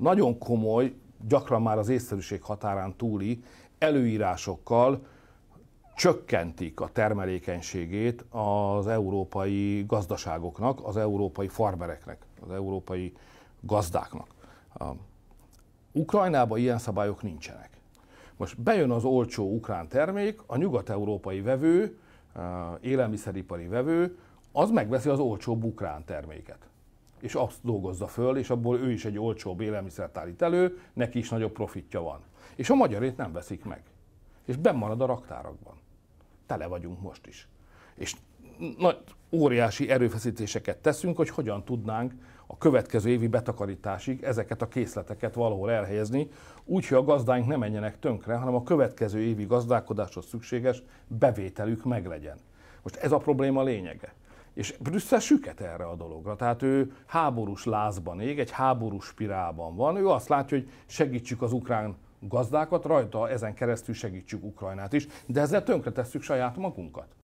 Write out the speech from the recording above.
nagyon komoly, gyakran már az észszerűség határán túli előírásokkal csökkentik a termelékenységét az európai gazdaságoknak, az európai farmereknek, az európai gazdáknak. Ukrajnában ilyen szabályok nincsenek. Most bejön az olcsó ukrán termék, a nyugat-európai vevő, élelmiszeripari vevő, az megveszi az olcsó ukrán terméket és azt dolgozza föl, és abból ő is egy olcsóbb élelmiszert állít elő, neki is nagyobb profitja van. És a magyarét nem veszik meg. És bemarad a raktárakban. Tele vagyunk most is. És nagy, óriási erőfeszítéseket teszünk, hogy hogyan tudnánk a következő évi betakarításig ezeket a készleteket valahol elhelyezni, úgy, hogy a gazdáink ne menjenek tönkre, hanem a következő évi gazdálkodáshoz szükséges bevételük meglegyen. Most ez a probléma lényege. És Brüsszel süket erre a dologra. Tehát ő háborús lázban ég, egy háborús spirálban van. Ő azt látja, hogy segítsük az ukrán gazdákat, rajta ezen keresztül segítsük Ukrajnát is, de ezzel tönkretesszük saját magunkat.